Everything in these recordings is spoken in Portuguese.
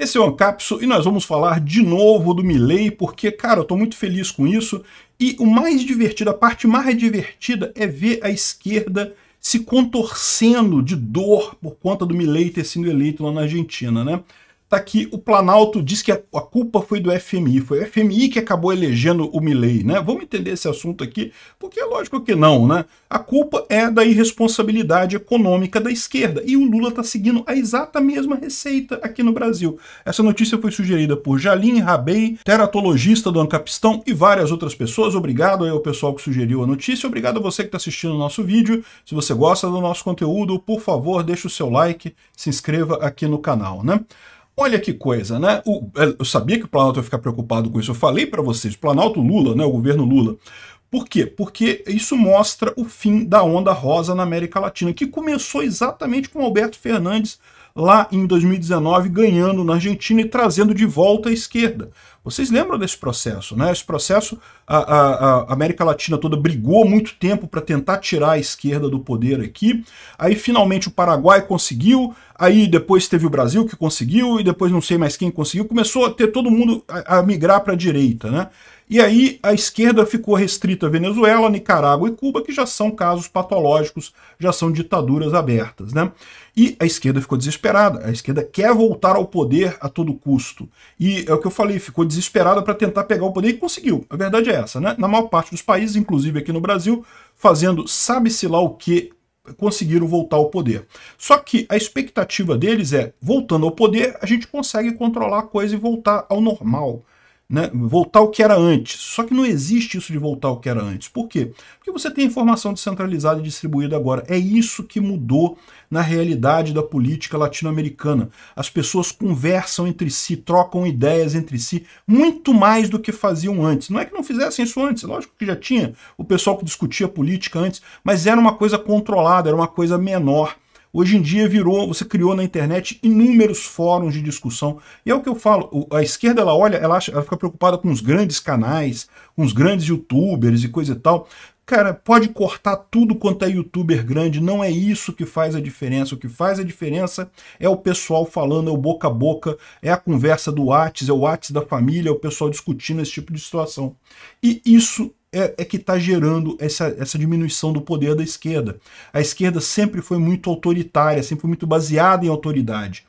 Esse é o Ancapso e nós vamos falar de novo do Milley, porque, cara, eu tô muito feliz com isso. E o mais divertido, a parte mais divertida é ver a esquerda se contorcendo de dor por conta do Milley ter sido eleito lá na Argentina, né? tá aqui, o Planalto diz que a, a, culpa foi do FMI, foi o FMI que acabou elegendo o Milley, né? Vamos entender esse assunto aqui, porque é lógico que não, né? A culpa é da irresponsabilidade econômica da esquerda, e o Lula tá seguindo a exata mesma receita aqui no Brasil. Essa notícia foi sugerida por Jalim Rabei, teratologista do Ancapistão e várias outras pessoas. Obrigado aí ao pessoal que sugeriu a notícia, obrigado a você que está assistindo o nosso vídeo. Se você gosta do nosso conteúdo, por favor, deixe o seu like, se inscreva aqui no canal, né? Olha que coisa, né? O, é, eu sabia que o Planalto ia ficar preocupado com isso. Eu falei para vocês, Planalto Lula, né? O governo Lula. Por quê? Porque isso mostra o fim da onda rosa na América Latina, que começou exatamente com Alberto Fernandes lá em 2019, ganhando na Argentina e trazendo de volta a esquerda. Vocês lembram desse processo, né? Esse processo, a, a, a América Latina toda brigou muito tempo para tentar tirar a esquerda do poder aqui. Aí finalmente o Paraguai conseguiu, aí depois teve o Brasil que conseguiu, e depois não sei mais quem conseguiu, começou a ter todo mundo a, a migrar para a direita, né? E aí a esquerda ficou restrita a Venezuela, Nicarágua e Cuba, que já são casos patológicos, já são ditaduras abertas, né? E a esquerda ficou desesperada, a esquerda quer voltar ao poder a todo custo. E é o que eu falei, ficou desesperada para tentar pegar o poder e conseguiu. A verdade é essa, né? Na maior parte dos países, inclusive aqui no Brasil, fazendo sabe-se lá o que conseguiram voltar ao poder. Só que a expectativa deles é, voltando ao poder, a gente consegue controlar a coisa e voltar ao normal né, voltar ao que era antes. Só que não existe isso de voltar ao que era antes. Por quê? Porque você tem informação descentralizada e distribuída agora. É isso que mudou na realidade da política latino-americana. As pessoas conversam entre si, trocam ideias entre si, muito mais do que faziam antes. Não é que não fizessem isso antes, lógico que já tinha o pessoal que discutia política antes, mas era uma coisa controlada, era uma coisa menor. Hoje em dia virou, você criou na internet inúmeros fóruns de discussão. E é o que eu falo, a esquerda ela olha, ela, acha, ela fica preocupada com os grandes canais, com os grandes youtubers e coisa e tal. Cara, pode cortar tudo quanto é youtuber grande, não é isso que faz a diferença. O que faz a diferença é o pessoal falando, é o boca a boca, é a conversa do Whats, é o Whats da família, é o pessoal discutindo esse tipo de situação. E isso é, é que está gerando essa, essa diminuição do poder da esquerda. A esquerda sempre foi muito autoritária, sempre foi muito baseada em autoridade.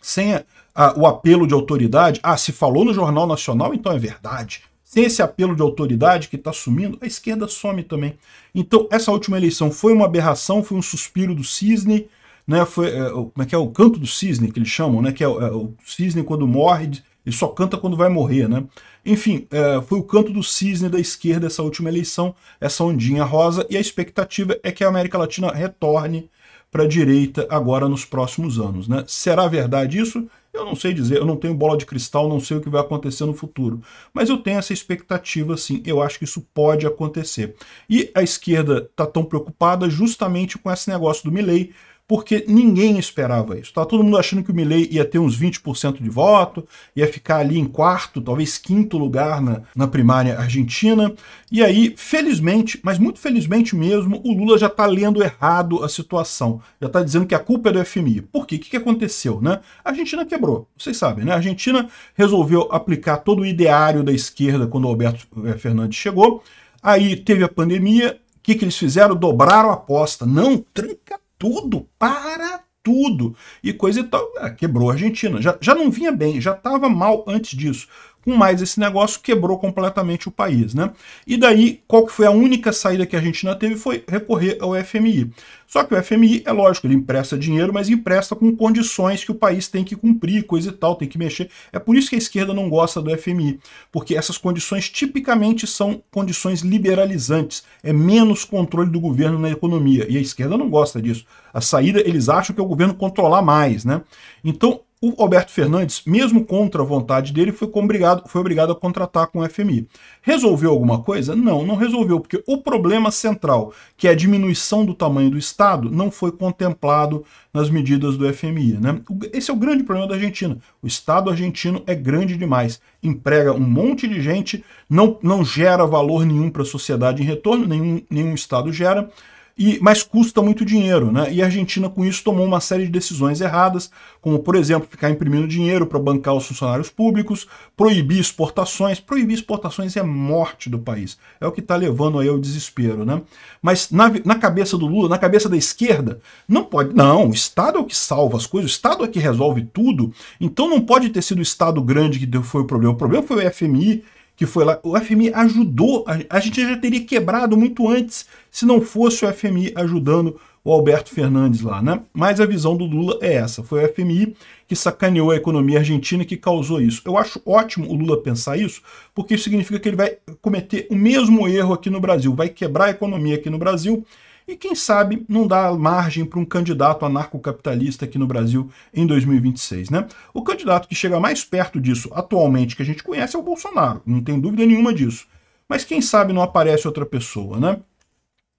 Sem a, a, o apelo de autoridade, ah, se falou no Jornal Nacional, então é verdade. Sem esse apelo de autoridade que está sumindo, a esquerda some também. Então, essa última eleição foi uma aberração, foi um suspiro do cisne, né? Foi, é, como é que é o canto do cisne que eles chamam, né? Que é, é o cisne quando morre ele só canta quando vai morrer, né? Enfim, é, foi o canto do cisne da esquerda essa última eleição, essa ondinha rosa, e a expectativa é que a América Latina retorne para a direita agora nos próximos anos. Né? Será verdade isso? Eu não sei dizer, eu não tenho bola de cristal, não sei o que vai acontecer no futuro. Mas eu tenho essa expectativa, sim, eu acho que isso pode acontecer. E a esquerda está tão preocupada justamente com esse negócio do Milley, porque ninguém esperava isso. Tá todo mundo achando que o Milley ia ter uns 20% de voto, ia ficar ali em quarto, talvez quinto lugar na, na primária argentina. E aí, felizmente, mas muito felizmente mesmo, o Lula já está lendo errado a situação. Já está dizendo que a culpa é do FMI. Por quê? O que, que aconteceu? Né? A Argentina quebrou, vocês sabem, né? A Argentina resolveu aplicar todo o ideário da esquerda quando o Alberto eh, Fernandes chegou. Aí teve a pandemia, o que, que eles fizeram? Dobraram a aposta. Não, tranca tudo, para tudo. E coisa e tal. Ah, quebrou a Argentina. Já, já não vinha bem, já estava mal antes disso com mais esse negócio quebrou completamente o país, né? E daí, qual que foi a única saída que a Argentina teve foi recorrer ao FMI. Só que o FMI, é lógico, ele empresta dinheiro, mas empresta com condições que o país tem que cumprir, coisa e tal, tem que mexer. É por isso que a esquerda não gosta do FMI, porque essas condições tipicamente são condições liberalizantes, é menos controle do governo na economia, e a esquerda não gosta disso. A saída, eles acham que é o governo controlar mais, né? Então, o Alberto Fernandes, mesmo contra a vontade dele, foi obrigado, foi obrigado a contratar com o FMI. Resolveu alguma coisa? Não, não resolveu, porque o problema central, que é a diminuição do tamanho do Estado, não foi contemplado nas medidas do FMI. Né? Esse é o grande problema da Argentina. O Estado argentino é grande demais, emprega um monte de gente, não, não gera valor nenhum para a sociedade em retorno, nenhum, nenhum Estado gera, e, mas custa muito dinheiro, né? E a Argentina, com isso, tomou uma série de decisões erradas, como, por exemplo, ficar imprimindo dinheiro para bancar os funcionários públicos, proibir exportações. Proibir exportações é morte do país. É o que está levando aí ao desespero, né? Mas na, na cabeça do Lula, na cabeça da esquerda, não pode. Não, o Estado é o que salva as coisas, o Estado é que resolve tudo, então não pode ter sido o Estado grande que foi o problema. O problema foi o FMI que foi lá. O FMI ajudou, a, gente já teria quebrado muito antes se não fosse o FMI ajudando o Alberto Fernandes lá, né? Mas a visão do Lula é essa. Foi o FMI que sacaneou a economia argentina que causou isso. Eu acho ótimo o Lula pensar isso, porque isso significa que ele vai cometer o mesmo erro aqui no Brasil, vai quebrar a economia aqui no Brasil e quem sabe não dá margem para um candidato anarcocapitalista aqui no Brasil em 2026, né? O candidato que chega mais perto disso atualmente que a gente conhece é o Bolsonaro, não tem dúvida nenhuma disso. Mas quem sabe não aparece outra pessoa, né?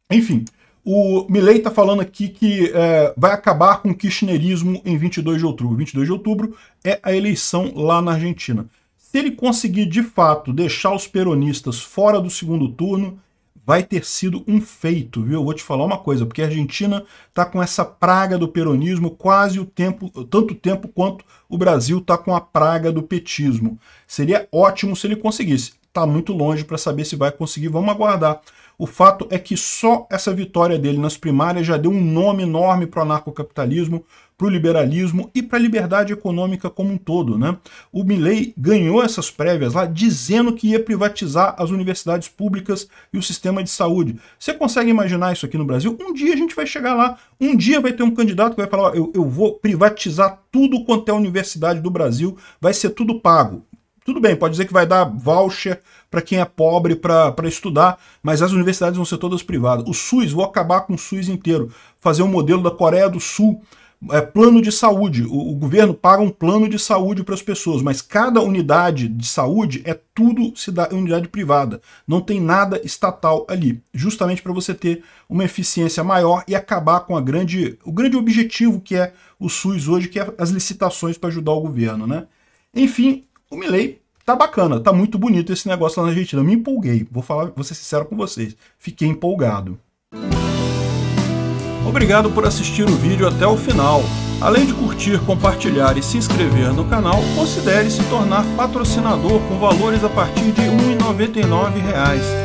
Enfim, o Milley está falando aqui que é, vai acabar com o kirchnerismo em 22 de outubro. 22 de outubro é a eleição lá na Argentina. Se ele conseguir, de fato, deixar os peronistas fora do segundo turno, vai ter sido um feito, viu? Eu vou te falar uma coisa, porque a Argentina está com essa praga do peronismo quase o tempo, tanto tempo quanto o Brasil está com a praga do petismo. Seria ótimo se ele conseguisse. Está muito longe para saber se vai conseguir, vamos aguardar. O fato é que só essa vitória dele nas primárias já deu um nome enorme para o anarcocapitalismo, para o liberalismo e para a liberdade econômica como um todo. Né? O Milley ganhou essas prévias lá dizendo que ia privatizar as universidades públicas e o sistema de saúde. Você consegue imaginar isso aqui no Brasil? Um dia a gente vai chegar lá, um dia vai ter um candidato que vai falar, eu, eu vou privatizar tudo quanto é universidade do Brasil, vai ser tudo pago. Tudo bem, pode dizer que vai dar voucher para quem é pobre para estudar, mas as universidades vão ser todas privadas. O SUS, vou acabar com o SUS inteiro, fazer um modelo da Coreia do Sul, é, plano de saúde. O, o, governo paga um plano de saúde para as pessoas, mas cada unidade de saúde é tudo cidade, unidade privada. Não tem nada estatal ali, justamente para você ter uma eficiência maior e acabar com a grande, o grande objetivo que é o SUS hoje, que é as licitações para ajudar o governo, né? Enfim, o Milley tá bacana, tá muito bonito esse negócio lá na Argentina. Eu me empolguei, vou falar, vou ser sincero com vocês, fiquei empolgado. Obrigado por assistir o vídeo até o final. Além de curtir, compartilhar e se inscrever no canal, considere se tornar patrocinador com valores a partir de R$ 1,99